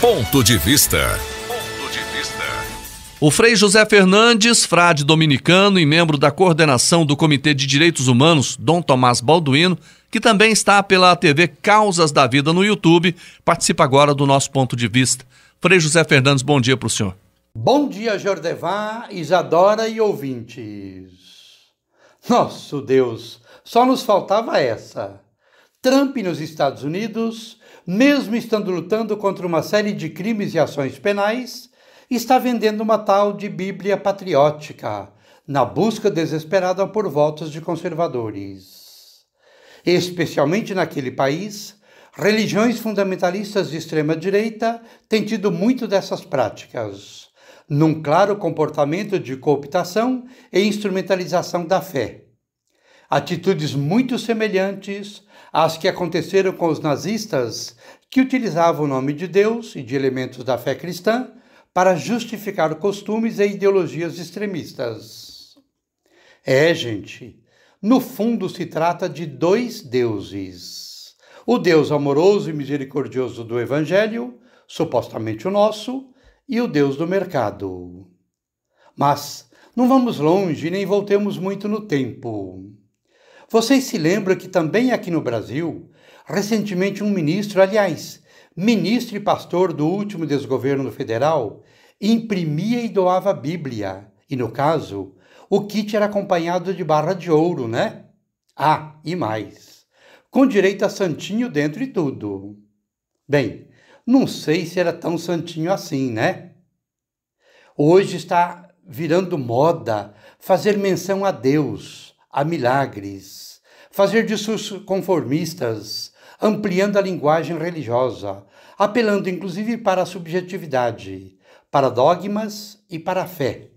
Ponto de vista. O Frei José Fernandes, frade dominicano e membro da coordenação do Comitê de Direitos Humanos, Dom Tomás Balduino, que também está pela TV Causas da Vida no YouTube, participa agora do nosso ponto de vista. Frei José Fernandes, bom dia para o senhor. Bom dia, Jordevá, Isadora e ouvintes. Nosso Deus, só nos faltava essa. Trump nos Estados Unidos, mesmo estando lutando contra uma série de crimes e ações penais, está vendendo uma tal de Bíblia patriótica, na busca desesperada por votos de conservadores. Especialmente naquele país, religiões fundamentalistas de extrema-direita têm tido muito dessas práticas, num claro comportamento de cooptação e instrumentalização da fé atitudes muito semelhantes às que aconteceram com os nazistas, que utilizavam o nome de Deus e de elementos da fé cristã para justificar costumes e ideologias extremistas. É, gente, no fundo se trata de dois deuses: o Deus amoroso e misericordioso do Evangelho, supostamente o nosso, e o Deus do mercado. Mas não vamos longe nem voltemos muito no tempo. Vocês se lembram que também aqui no Brasil, recentemente um ministro, aliás, ministro e pastor do último desgoverno federal, imprimia e doava a Bíblia. E no caso, o kit era acompanhado de barra de ouro, né? Ah, e mais. Com direito a santinho dentro e tudo. Bem, não sei se era tão santinho assim, né? Hoje está virando moda fazer menção a Deus a milagres, fazer discursos conformistas, ampliando a linguagem religiosa, apelando inclusive para a subjetividade, para dogmas e para a fé.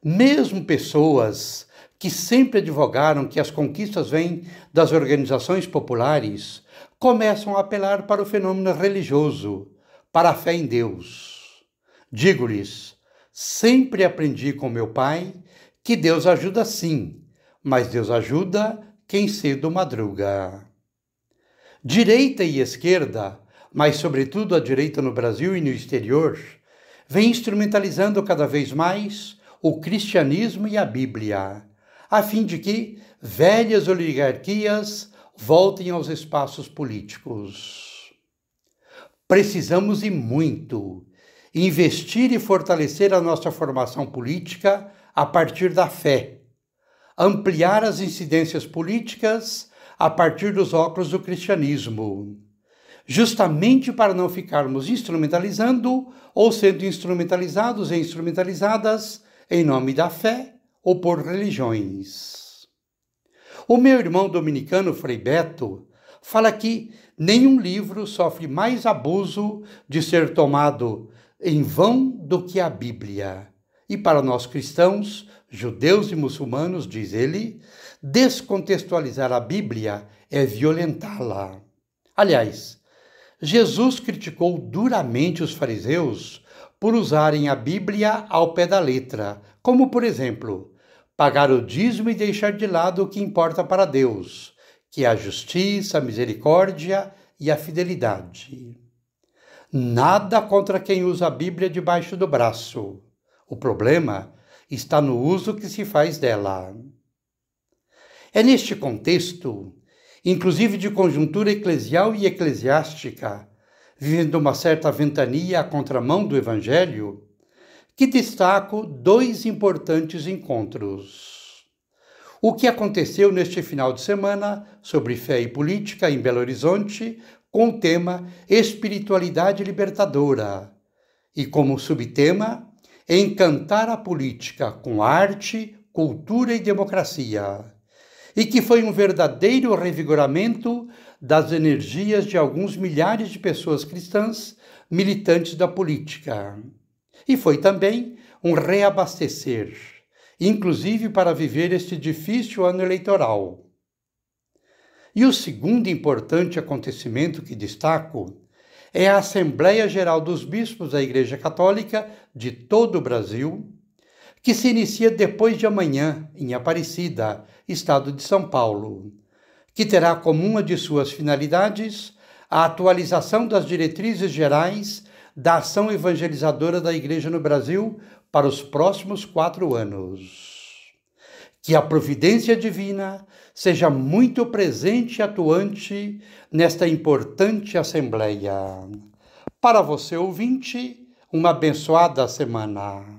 Mesmo pessoas que sempre advogaram que as conquistas vêm das organizações populares começam a apelar para o fenômeno religioso, para a fé em Deus. Digo-lhes: sempre aprendi com meu pai que Deus ajuda sim, mas Deus ajuda quem cedo madruga. Direita e esquerda, mas sobretudo a direita no Brasil e no exterior, vem instrumentalizando cada vez mais o cristianismo e a Bíblia, a fim de que velhas oligarquias voltem aos espaços políticos. Precisamos e muito investir e fortalecer a nossa formação política a partir da fé ampliar as incidências políticas a partir dos óculos do cristianismo, justamente para não ficarmos instrumentalizando ou sendo instrumentalizados e instrumentalizadas em nome da fé ou por religiões. O meu irmão dominicano Frei Beto fala que nenhum livro sofre mais abuso de ser tomado em vão do que a Bíblia. E para nós cristãos, judeus e muçulmanos, diz ele, descontextualizar a Bíblia é violentá-la. Aliás, Jesus criticou duramente os fariseus por usarem a Bíblia ao pé da letra, como, por exemplo, pagar o dízimo e deixar de lado o que importa para Deus, que é a justiça, a misericórdia e a fidelidade. Nada contra quem usa a Bíblia debaixo do braço. O problema está no uso que se faz dela. É neste contexto, inclusive de conjuntura eclesial e eclesiástica, vivendo uma certa ventania à contramão do Evangelho, que destaco dois importantes encontros. O que aconteceu neste final de semana sobre fé e política em Belo Horizonte com o tema Espiritualidade Libertadora e, como subtema, encantar a política com arte, cultura e democracia, e que foi um verdadeiro revigoramento das energias de alguns milhares de pessoas cristãs militantes da política. E foi também um reabastecer, inclusive para viver este difícil ano eleitoral. E o segundo importante acontecimento que destaco é a Assembleia Geral dos Bispos da Igreja Católica de todo o Brasil, que se inicia depois de amanhã em Aparecida, estado de São Paulo, que terá como uma de suas finalidades a atualização das diretrizes gerais da ação evangelizadora da Igreja no Brasil para os próximos quatro anos. Que a providência divina seja muito presente e atuante nesta importante assembleia. Para você ouvinte, uma abençoada semana.